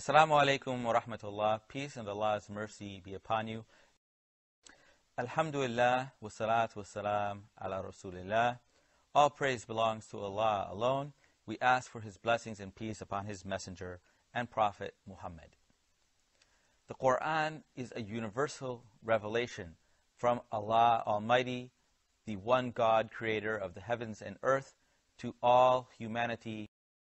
Assalamu alaikum wa rahmatullah. Peace and Allah's mercy be upon you. Alhamdulillah, wa salatu wa salam ala rasulillah. All praise belongs to Allah alone. We ask for His blessings and peace upon His messenger and prophet Muhammad. The Quran is a universal revelation from Allah Almighty, the one God creator of the heavens and earth, to all humanity.